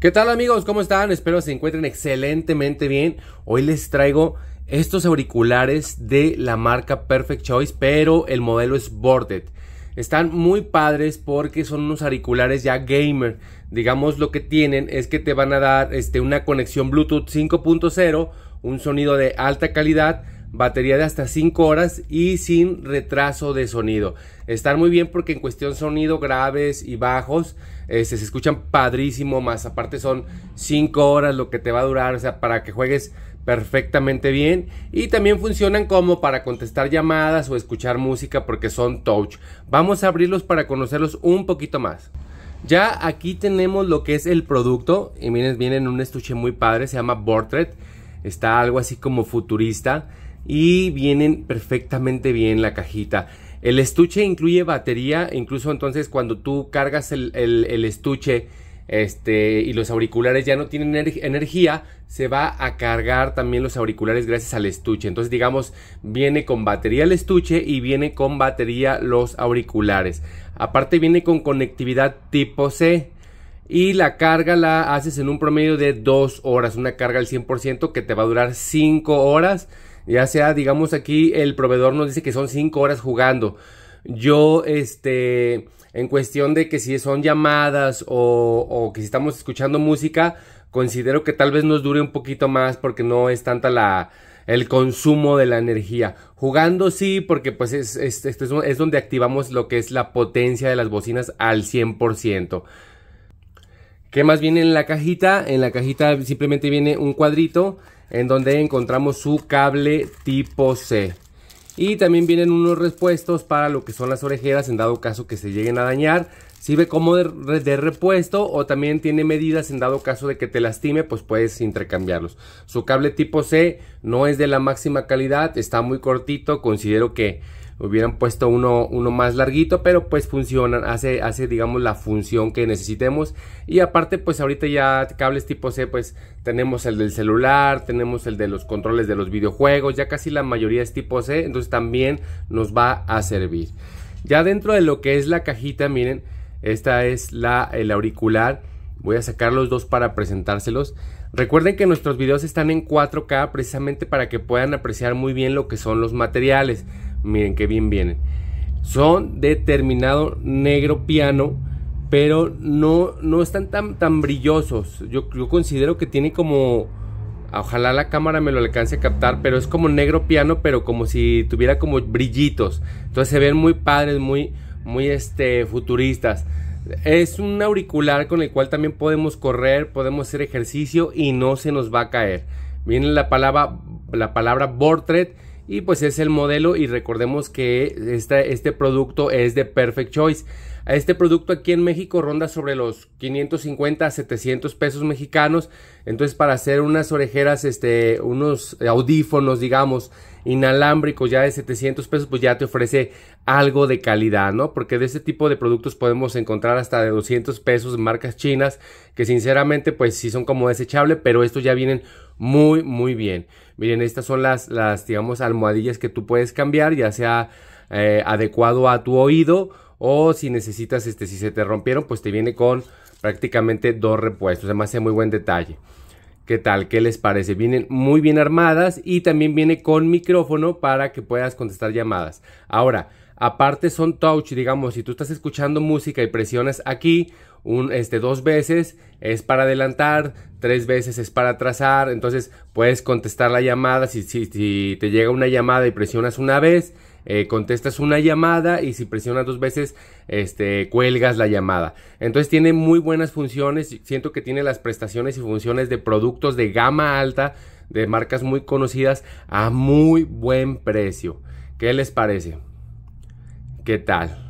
¿Qué tal amigos? ¿Cómo están? Espero se encuentren excelentemente bien. Hoy les traigo estos auriculares de la marca Perfect Choice, pero el modelo es Boarded. Están muy padres porque son unos auriculares ya gamer. Digamos lo que tienen es que te van a dar este, una conexión Bluetooth 5.0, un sonido de alta calidad batería de hasta 5 horas y sin retraso de sonido. Están muy bien porque en cuestión sonido graves y bajos eh, se escuchan padrísimo, más aparte son 5 horas lo que te va a durar, o sea, para que juegues perfectamente bien y también funcionan como para contestar llamadas o escuchar música porque son touch. Vamos a abrirlos para conocerlos un poquito más. Ya aquí tenemos lo que es el producto y miren, viene en un estuche muy padre, se llama Bortret está algo así como futurista y vienen perfectamente bien la cajita. El estuche incluye batería, incluso entonces cuando tú cargas el, estuche este, y los auriculares ya no tienen energía, se va a cargar también los auriculares gracias al estuche. Entonces digamos, viene con batería el estuche y viene con batería los auriculares. Aparte viene con conectividad tipo C y la carga la haces en un promedio de 2 horas, una carga al 100% que te va a durar 5 horas ya sea, digamos aquí, el proveedor nos dice que son 5 horas jugando. Yo, este, en cuestión de que si son llamadas o, que si estamos escuchando música, considero que tal vez nos dure un poquito más porque no es tanta la, el consumo de la energía. Jugando sí, porque pues es, es, es, donde activamos lo que es la potencia de las bocinas al 100%. ¿Qué más viene en la cajita? En la cajita simplemente viene un cuadrito en donde encontramos su cable tipo C. Y también vienen unos repuestos para lo que son las orejeras en dado caso que se lleguen a dañar. Sirve como de, de, repuesto o también tiene medidas en dado caso de que te lastime, pues puedes intercambiarlos. Su cable tipo C no es de la máxima calidad, está muy cortito, considero que hubieran puesto uno, uno más larguito, pero pues funcionan, hace, hace digamos la función que necesitemos. Y aparte pues ahorita ya cables tipo C pues tenemos el del celular, tenemos el de los controles de los videojuegos, ya casi la mayoría es tipo C, entonces también nos va a servir. Ya dentro de lo que es la cajita, miren, esta es la, el auricular. Voy a sacar los dos para presentárselos. Recuerden que nuestros videos están en 4K precisamente para que puedan apreciar muy bien lo que son los materiales. Miren qué bien vienen. Son de terminado negro piano, pero no, no están tan, tan brillosos. Yo, considero que tiene como... Ojalá la cámara me lo alcance a captar, pero es como negro piano, pero como si tuviera como brillitos. Entonces se ven muy padres, muy, muy este, futuristas. Es un auricular con el cual también podemos correr, podemos hacer ejercicio y no se nos va a caer. Viene la palabra, la palabra Bortred y pues es el modelo y recordemos que este producto es de Perfect Choice. Este producto aquí en México ronda sobre los 550 a 700 pesos mexicanos. Entonces para hacer unas orejeras, este, unos audífonos, digamos, inalámbricos ya de 700 pesos, pues ya te ofrece algo de calidad, ¿no? Porque de este tipo de productos podemos encontrar hasta de 200 pesos marcas chinas, que sinceramente pues sí son como desechable, pero estos ya vienen muy, muy bien. Miren, estas son las, las digamos, almohadillas que tú puedes cambiar, ya sea eh, adecuado a tu oído o si necesitas, este, si se te rompieron, pues te viene con prácticamente dos repuestos. Además, es muy buen detalle. ¿Qué tal? ¿Qué les parece? Vienen muy bien armadas y también viene con micrófono para que puedas contestar llamadas. Ahora, aparte son touch, digamos, si tú estás escuchando música y presionas aquí un, este, dos veces es para adelantar, tres veces es para atrasar, entonces puedes contestar la llamada, si, si, te llega una llamada y presionas una vez, eh, contestas una llamada y si presionas dos veces, este, cuelgas la llamada. Entonces tiene muy buenas funciones, siento que tiene las prestaciones y funciones de productos de gama alta, de marcas muy conocidas, a muy buen precio. ¿Qué les parece? ¿Qué tal?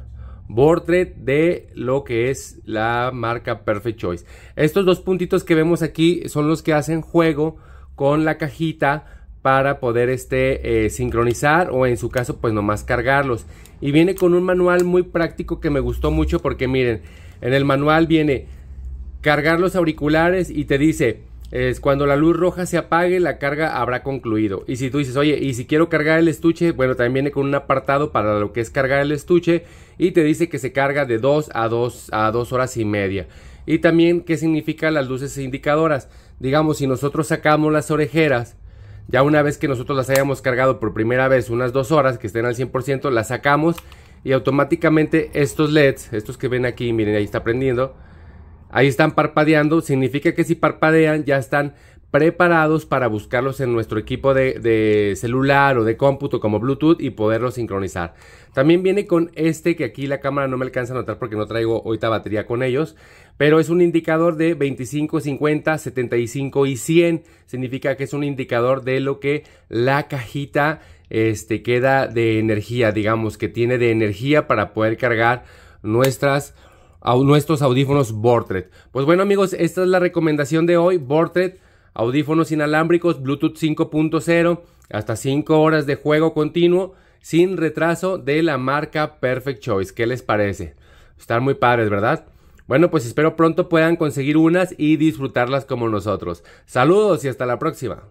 Portrait de lo que es la marca Perfect Choice. Estos dos puntitos que vemos aquí son los que hacen juego con la cajita para poder este, eh, sincronizar o en su caso pues nomás cargarlos. Y viene con un manual muy práctico que me gustó mucho porque miren, en el manual viene cargar los auriculares y te dice es cuando la luz roja se apague, la carga habrá concluido. Y si tú dices, oye, y si quiero cargar el estuche, bueno, también viene con un apartado para lo que es cargar el estuche. Y te dice que se carga de 2 a 2 a 2 horas y media. Y también qué significa las luces indicadoras. Digamos, si nosotros sacamos las orejeras, ya una vez que nosotros las hayamos cargado por primera vez unas 2 horas, que estén al 100%, las sacamos y automáticamente estos LEDs, estos que ven aquí, miren, ahí está prendiendo Ahí están parpadeando, significa que si parpadean ya están preparados para buscarlos en nuestro equipo de, celular o de cómputo como Bluetooth y poderlos sincronizar. También viene con este que aquí la cámara no me alcanza a notar porque no traigo ahorita batería con ellos, pero es un indicador de 25, 50, 75 y 100. Significa que es un indicador de lo que la cajita este, queda de energía, digamos, que tiene de energía para poder cargar nuestras a nuestros audífonos Bortret Pues bueno amigos, esta es la recomendación de hoy, Bortret, audífonos inalámbricos, Bluetooth 5.0, hasta 5 horas de juego continuo, sin retraso de la marca Perfect Choice. ¿Qué les parece? Están muy padres, ¿verdad? Bueno, pues espero pronto puedan conseguir unas y disfrutarlas como nosotros. Saludos y hasta la próxima.